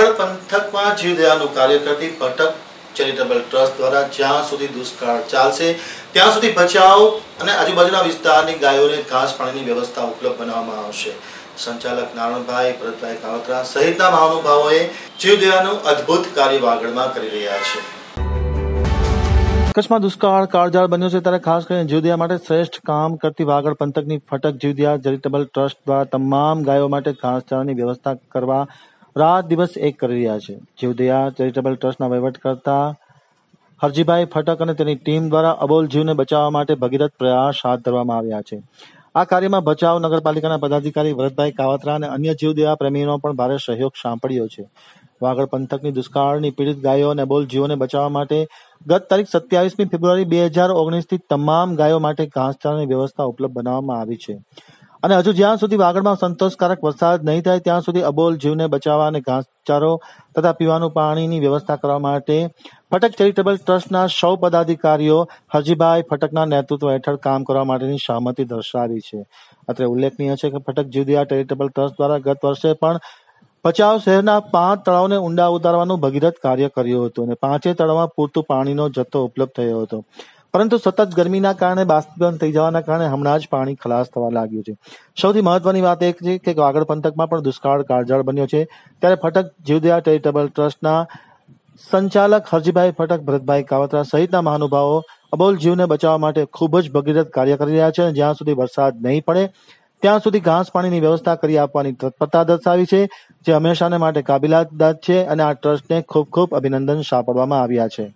કાગળ પંથકમાં જીવદયાનું કાર્ય કરતી પટક ચેરિટેબલ ટ્રસ્ટ દ્વારા જ્યાં સુધી દુષ્કાળ ચાલશે ત્યાં સુધી બચાવ અને આજુબાજુના વિસ્તારની ગાયોને ઘાસ પાણીની વ્યવસ્થા ઉપલબ્ધ બનાવવામાં આવશે સંચાલક નારણભાઈ ભરતભાઈ કાવતરા સહિતના મહાનુભાવોએ જીવદયાનું અદ્ભુત કાર્ય વાગડમાં કરી રહ્યા છે કચ્છમાં દુષ્કાળ કાળજાળ બન્યો છે ત્યારે ખાસ કરીને જીવદયા માટે શ્રેષ્ઠ કામ કરતી વાગડ પંથકની ફટક જીવદયા ચેરિટેબલ ટ્રસ્ટ દ્વારા તમામ ગાયો માટે ઘાસચારાની વ્યવસ્થા કરવા રાત દિવસ એક કરી રહ્યા છે જીવદયા ચેરિટેબલ ટ્રસ્ટના વહીવટકર્તા હરજીભાઈ ફટક અને તેની ટીમ દ્વારા અબોલ જીવને બચાવવા માટે ભગીરથ પ્રયાસ હાથ ધરવામાં આવ્યા છે આ કાર્યમાં ભચાઉ નગરપાલિકાના પદાધિકારી ભરતભાઈ કાવતરા અને અન્ય જીવદયા પ્રેમીનો પણ ભારે સહયોગ સાંપડ્યો છે વાગડ પંથકની દુષ્કાળની પીડિત ગાયો અને બોલ જીવોને બચાવવા માટે ગત તારીખ સત્યાવીસમી ફેબ્રુઆરી બે હજાર ઓગણીસથી તમામ ગાયો માટે ઘાસચારાની વ્યવસ્થા ઉપલબ્ધ બનાવવામાં આવી છે અને હજુ જ્યાં સુધી વાગડમાં સંતોષકારક વરસાદ નહીં થાય ત્યાં સુધી અબોલ જીવને બચાવવા અને ઘાસચારો તથા પીવાનું પાણીની વ્યવસ્થા કરવા માટે ફટક ચેરિટેબલ ટ્રસ્ટના સૌ પદાધિકારીઓ હજીભાઈ ફટકના નેતૃત્વ હેઠળ કામ કરવા માટેની સહમતિ દર્શાવી છે અત્રે ઉલ્લેખનીય છે કે ફટક જીવદિયા ચેરિટેબલ ટ્રસ્ટ દ્વારા ગત વર્ષે પણ ભચાઉ શહેરના પાંચ તળાવને ઊંડા ઉતારવાનું ભગીરથ કાર્ય કર્યું હતું અને પાંચે તળાવમાં પૂરતું પાણીનો જથ્થો ઉપલબ્ધ થયો હતો પરંતુ સતત ગરમીના કારણે બાષ્પીભવન થઈ જવાના કારણે હમણાં જ પાણી ખલાસ થવા લાગ્યું છે સૌથી મહત્વની વાત એક છે કે વાગડ પંથકમાં પણ દુષ્કાળ કાળઝાળ બન્યો છે ત્યારે ફટક જીવદયા ચેરિટેબલ ટ્રસ્ટના સંચાલક હરજીભાઈ ફટક ભરતભાઈ કાવતરા સહિતના મહાનુભાવો અબોલ જીવને બચાવવા માટે ખૂબ જ ભગીરથ કાર્ય કરી રહ્યા છે અને જ્યાં સુધી વરસાદ નહીં પડે ત્યાં સુધી ઘાસ પાણીની વ્યવસ્થા કરી આપવાની તત્પરતા દર્શાવી છે જે હંમેશાને માટે કાબિલાત છે અને આ ટ્રસ્ટને ખૂબ ખૂબ અભિનંદન સાંપડવામાં આવ્યા છે